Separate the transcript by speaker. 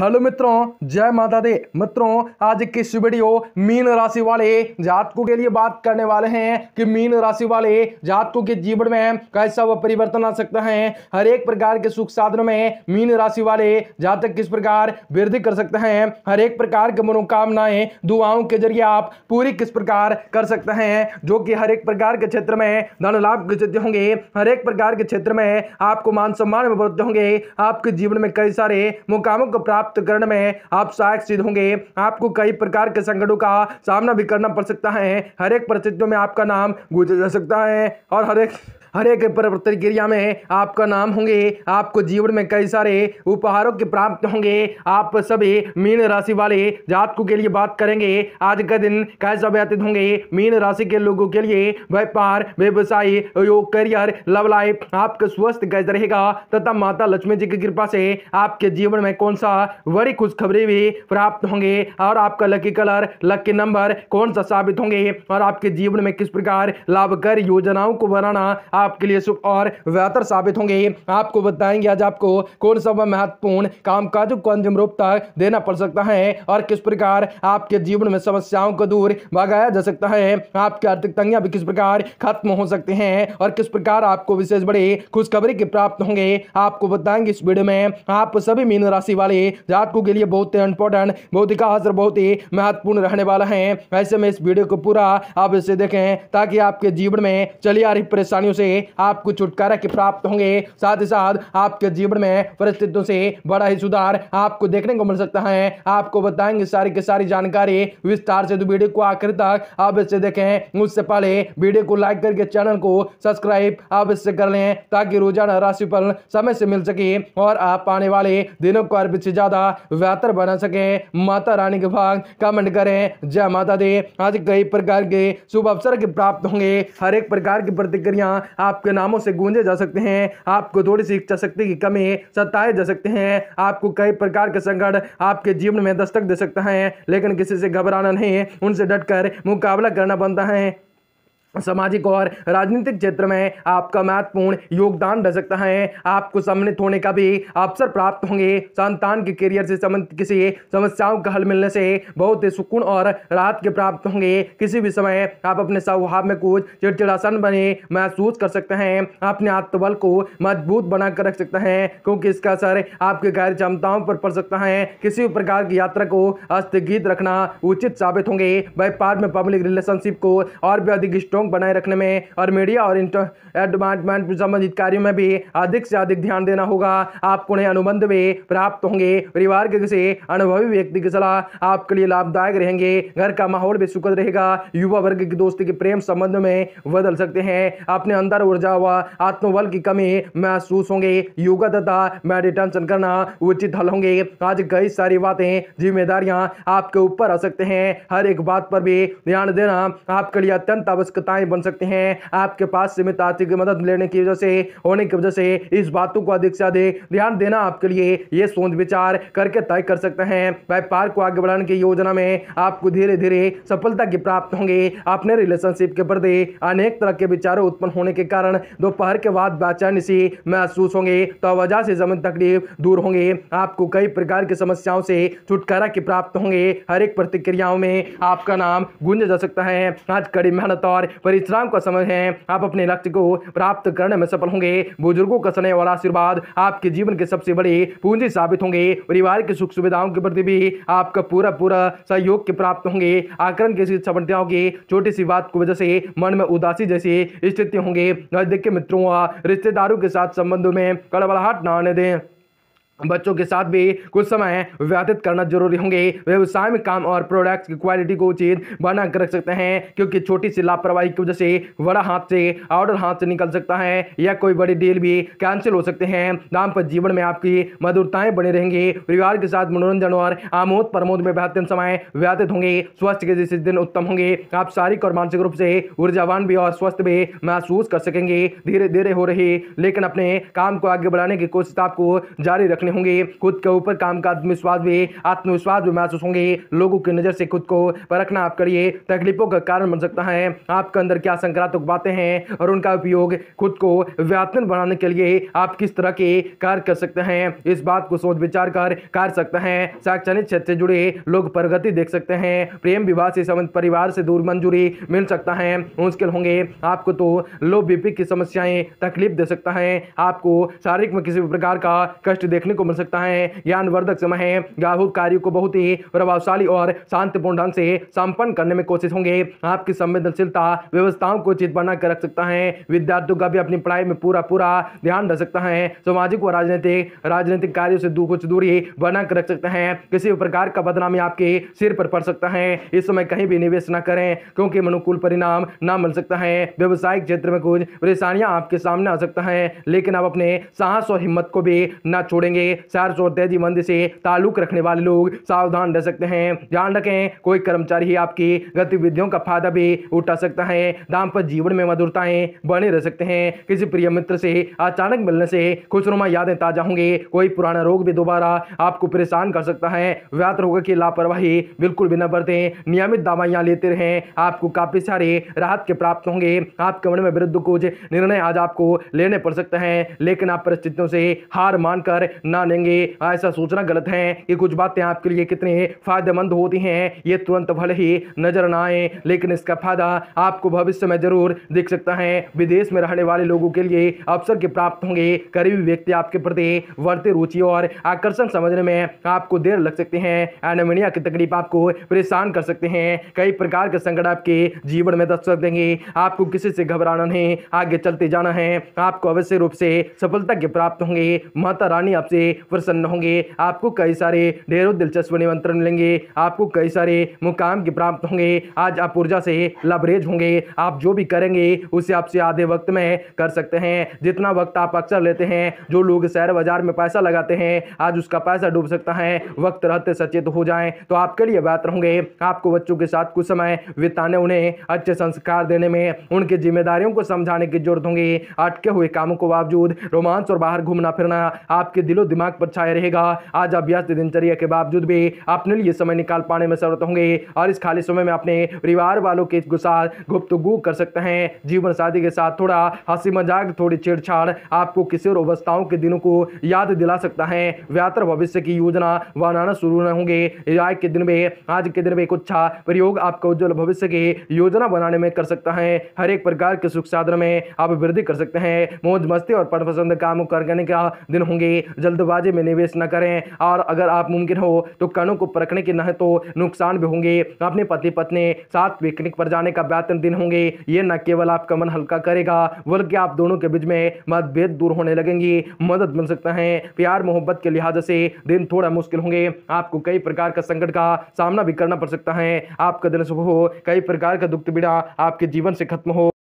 Speaker 1: hello मित्रों जय माता दे मित्रों आज किस वीडियो मीन राशि वाले जातकों के लिए बात करने वाले हैं कि मीन राशि वाले जातकों के जीवन में कैसा वह परिवर्तन आ सकता है हर एक प्रकार के सुख साधनों में मीन राशि वाले जातक किस प्रकार वृद्धि कर सकते हैं हर एक प्रकार के मनोकामनाएं दुआओं के जरिए आप पूरी किस प्रकार कर सकते हैं जो कि हर एक प्रकार के क्षेत्र में धन लाभ विचित होंगे हर एक प्रकार के क्षेत्र में आपको मान सम्मान में बढ़ते होंगे आपके जीवन में कई सारे मुकामों को प्राप्त प्राप्त करने में आप सहायक सिद्ध होंगे आपको कई प्रकार के संकटों का सामना भी करना पड़ सकता है हर एक परिस्थितियों में आपका नाम गुजर जा सकता है और हर एक हर एक प्रतिक्रिया में आपका नाम होंगे आपको जीवन में कई सारे उपहारों के प्राप्त होंगे आप सभी मीन राशि वाले जातकों के लिए बात करेंगे आज का दिन कैसा व्यतीत होंगे मीन राशि के लोगों के लिए व्यापार व्यवसाय योग करियर लव लाइफ आपका स्वास्थ्य कैसे रहेगा तथा माता लक्ष्मी जी की कृपा से आपके जीवन में कौन सा बड़ी खुशखबरी भी प्राप्त होंगे और आपका लकी कलर लकी नंबर कौन सा साबित होंगे और आपके जीवन में किस प्रकार लाभकारी योजनाओं को बनाना आप आपके लिए शुभ और बेहतर साबित होंगे आपको बताएंगे आज आपको कौन सा वह महत्वपूर्ण काम काजों को अंतिम रूप तक देना पड़ सकता है और किस प्रकार आपके जीवन में समस्याओं को दूर भगाया जा सकता है आपकी आर्थिक तंगियां भी किस प्रकार खत्म हो सकते हैं और किस प्रकार आपको विशेष बड़े खुशखबरी के प्राप्त होंगे आपको बताएंगे इस वीडियो में आप सभी मीन राशि वाले जातकों के लिए बहुत ही इंपॉर्टेंट बहुत ही खास बहुत ही महत्वपूर्ण रहने वाला है ऐसे में इस वीडियो को पूरा आप इसे देखें ताकि आपके जीवन में चली आ रही परेशानियों से आपको छुटकारा के प्राप्त होंगे साथ ही साथ आपके जीवन में परिस्थितियों से बड़ा ही सुधार आपको देखने को मिल सकता है आपको बताएंगे सारी की सारी जानकारी विस्तार से तो वीडियो को आखिर तक आप इससे देखें उससे पहले वीडियो को लाइक करके चैनल को सब्सक्राइब आप इससे कर लें ताकि रोजाना राशिफल समय से मिल सके और आप आने वाले दिनों को अर्पित से ज्यादा बेहतर बना सके माता रानी के भाग कमेंट करें जय माता दे आज कई प्रकार के शुभ अवसर के प्राप्त होंगे हर एक प्रकार की प्रतिक्रिया आपके नामों से गूंजे जा सकते हैं आपको थोड़ी सी इच्छा शक्ति की कमी सताए जा सकते हैं आपको कई प्रकार के संकट आपके जीवन में दस्तक दे सकता है लेकिन किसी से घबराना नहीं उनसे डटकर मुकाबला करना बनता है सामाजिक और राजनीतिक क्षेत्र में आपका महत्वपूर्ण योगदान रह सकता है आपको सम्मिलित होने का भी अवसर प्राप्त होंगे संतान के करियर से संबंधित किसी समस्याओं का हल मिलने से बहुत ही सुकून और राहत के प्राप्त होंगे किसी भी समय आप अपने स्वभाव में कुछ चिड़चिड़ासन बने महसूस कर सकते हैं अपने आत्मबल को मजबूत बनाकर रख सकते हैं क्योंकि इसका असर आपके गैर क्षमताओं पर पड़ सकता है किसी भी प्रकार की यात्रा को स्थगित रखना उचित साबित होंगे व्यापार में पब्लिक रिलेशनशिप को और भी अधिक स्ट्रॉन्ग प्लेटफॉर्म बनाए रखने में और मीडिया और एडवांसमेंट संबंधित कार्यों में भी अधिक से अधिक ध्यान देना होगा आपको उन्हें अनुबंध में प्राप्त होंगे परिवार के किसी अनुभवी व्यक्ति की सलाह आपके लिए लाभदायक रहेंगे घर का माहौल भी सुखद रहेगा युवा वर्ग की दोस्ती के प्रेम संबंध में बदल सकते हैं अपने अंदर ऊर्जा व आत्मबल की कमी महसूस होंगे योगा तथा मेडिटेशन करना उचित हल होंगे आज कई सारी बातें जिम्मेदारियां आपके ऊपर आ सकते हैं हर एक बात पर भी ध्यान देना आपके लिए अत्यंत आवश्यकता घटनाएं बन सकते हैं आपके पास सीमित आर्थिक मदद लेने की वजह से होने की वजह से इस बातों को अधिक से अधिक ध्यान देना आपके लिए ये सोच विचार करके तय कर सकते हैं व्यापार को आगे बढ़ाने की योजना में आपको धीरे धीरे सफलता की प्राप्त होंगे अपने रिलेशनशिप के प्रति अनेक तरह के विचार उत्पन्न होने के कारण दोपहर के बाद बेचैनी से महसूस होंगे तो वजह से जमीन तकलीफ दूर होंगे आपको कई प्रकार की समस्याओं से छुटकारा की प्राप्त होंगे हर एक प्रतिक्रियाओं में आपका नाम गूंज जा सकता है आज कड़ी मेहनत और परिश्रम का समय है आप अपने लक्ष्य को प्राप्त करने में सफल होंगे बुजुर्गों का स्नेह और आशीर्वाद आपके जीवन के सबसे बड़ी पूंजी साबित होंगे परिवार की सुख सुविधाओं के प्रति भी आपका पूरा पूरा सहयोग के प्राप्त होंगे आकरण की शिक्षा समस्याओं की छोटी सी बात की वजह से मन में उदासी जैसी स्थिति होंगे नजदीक के मित्रों व रिश्तेदारों के साथ संबंधों में कड़बड़ाहट न आने दें बच्चों के साथ भी कुछ समय व्यतीत करना जरूरी होंगे व्यवसाय में काम और प्रोडक्ट्स की क्वालिटी को उचित बना कर रख सकते हैं क्योंकि छोटी सी लापरवाही की वजह से बड़ा हाथ से ऑर्डर हाथ से निकल सकता है या कोई बड़ी डील भी कैंसिल हो सकते हैं दाम्पत्य जीवन में आपकी मधुरताएं बनी रहेंगी परिवार के साथ मनोरंजन और आमोद प्रमोद में बेहतरीन समय व्यतीत होंगे स्वास्थ्य के जैसे दिन उत्तम होंगे आप शारीरिक और मानसिक रूप से ऊर्जावान भी और स्वस्थ भी महसूस कर सकेंगे धीरे धीरे हो रही लेकिन अपने काम को आगे बढ़ाने की कोशिश आपको जारी रखनी रखने होंगे खुद के ऊपर काम का आत्मविश्वास भी आत्मविश्वास भी महसूस होंगे लोगों की नज़र से खुद को परखना आप करिए तकलीफों का कारण बन सकता है आपके अंदर क्या संक्रात्मक बातें हैं और उनका उपयोग खुद को व्यापन बनाने के लिए आप किस तरह के कार्य कर सकते हैं इस बात को सोच विचार कर कर सकते हैं शैक्षणिक क्षेत्र से जुड़े लोग प्रगति देख सकते हैं प्रेम विवाह से संबंध परिवार से दूर मंजूरी मिल सकता है मुश्किल होंगे आपको तो लो बीपी की समस्याएं तकलीफ दे सकता है आपको शारीरिक में किसी प्रकार का कष्ट देखने को मिल सकता है ज्ञानवर्धक समय है गाहूत कार्य को बहुत ही प्रभावशाली और शांतिपूर्ण ढंग से संपन्न करने में कोशिश होंगे आपकी संवेदनशीलता व्यवस्थाओं को चित बना कर रख सकता है विद्यार्थियों का भी अपनी पढ़ाई में पूरा पूरा ध्यान रख सकता है सामाजिक व राजनीतिक राजनीतिक कार्यों से कुछ दूरी बना रख सकते हैं किसी भी प्रकार का बदनामी आपके सिर पर पड़ सकता है इस समय कहीं भी निवेश न करें क्योंकि अनुकूल परिणाम न मिल सकता है व्यवसायिक क्षेत्र में कुछ परेशानियां आपके सामने आ सकता है लेकिन आप अपने साहस और हिम्मत को भी ना छोड़ेंगे से सैर और तेजी मंदी से ताल्लुक रखने वाले लोग सावधान रह सकते हैं ध्यान रखें कोई कर्मचारी ही आपकी गतिविधियों का फायदा भी उठा सकता है दाम्पत्य जीवन में मधुरताएं बने रह सकते हैं किसी प्रिय मित्र से अचानक मिलने से खुशनुमा यादें ताजा होंगे कोई पुराना रोग भी दोबारा आपको परेशान कर सकता है व्यात रोग की लापरवाही बिल्कुल भी न बरतें नियमित दवाइयाँ लेते रहें आपको काफ़ी सारे राहत के प्राप्त होंगे आपके मन में विरुद्ध कुछ निर्णय आज आपको लेने पड़ सकते हैं लेकिन आप परिस्थितियों से हार मानकर न ना लेंगे हाँ, ऐसा सोचना गलत है कि कुछ बातें आपके लिए कितने फायदेमंद होती हैं ये तुरंत भले ही नजर ना आए लेकिन इसका फायदा आपको भविष्य में जरूर दिख सकता है विदेश में रहने वाले लोगों के लिए अवसर के प्राप्त होंगे करीबी व्यक्ति आपके प्रति बढ़ते रुचि और आकर्षण समझने में आपको देर लग सकती है एनोमिनिया की तकलीफ आपको परेशान कर सकते हैं कई प्रकार के संकट आपके जीवन में दस्तक देंगे आपको किसी से घबराना नहीं आगे चलते जाना है आपको अवश्य रूप से सफलता के प्राप्त होंगे माता रानी आपसे प्रसन्न होंगे आपको कई सारे ढेरों दिलचस्प निमंत्रण मिलेंगे आपको कई सारे मुकाम के प्राप्त होंगे आज आप ऊर्जा से लबरेज होंगे आप जो भी करेंगे उसे आपसे आधे वक्त में कर सकते हैं जितना वक्त आप अक्सर लेते हैं जो लोग शहर बाजार में पैसा लगाते हैं आज उसका पैसा डूब सकता है वक्त रहते सचेत हो जाएं तो आपके लिए बेहतर होंगे आपको बच्चों के साथ कुछ समय बिताने उन्हें अच्छे संस्कार देने में उनकी जिम्मेदारियों को समझाने की जरूरत होंगी अटके हुए कामों को बावजूद रोमांच और बाहर घूमना फिरना आपके दिलो दिमाग दिमाग पर छाया रहेगा आज आप व्यस्त दिनचर्या के बावजूद भी अपने लिए समय निकाल पाने में सफल होंगे और इस खाली समय में अपने परिवार वालों के साथ गुप्तगु कर सकते हैं जीवन साथी के साथ थोड़ा हंसी मजाक थोड़ी छेड़छाड़ आपको किसी और अवस्थाओं के दिनों को याद दिला सकता है व्यात्र भविष्य की योजना बनाना शुरू न होंगे आज के दिन में आज के दिन में कुछ अच्छा प्रयोग आपका उज्जवल भविष्य की योजना बनाने में कर सकता है हर एक प्रकार के सुख साधन में आप वृद्धि कर सकते हैं मौज मस्ती और पसंद काम करने का दिन होंगे जल्द जल्दबाजी में निवेश न करें और अगर आप मुमकिन हो तो कणों को परखने के न तो नुकसान भी होंगे अपने पति पत्नी साथ पिकनिक पर जाने का बेहतर दिन होंगे ये न केवल आपका मन हल्का करेगा बल्कि आप दोनों के बीच में मतभेद दूर होने लगेंगी मदद मिल सकता है प्यार मोहब्बत के लिहाज से दिन थोड़ा मुश्किल होंगे आपको कई प्रकार का संकट का सामना भी करना पड़ सकता है आपका दिन सुबह हो कई प्रकार का दुख पीड़ा आपके जीवन से खत्म हो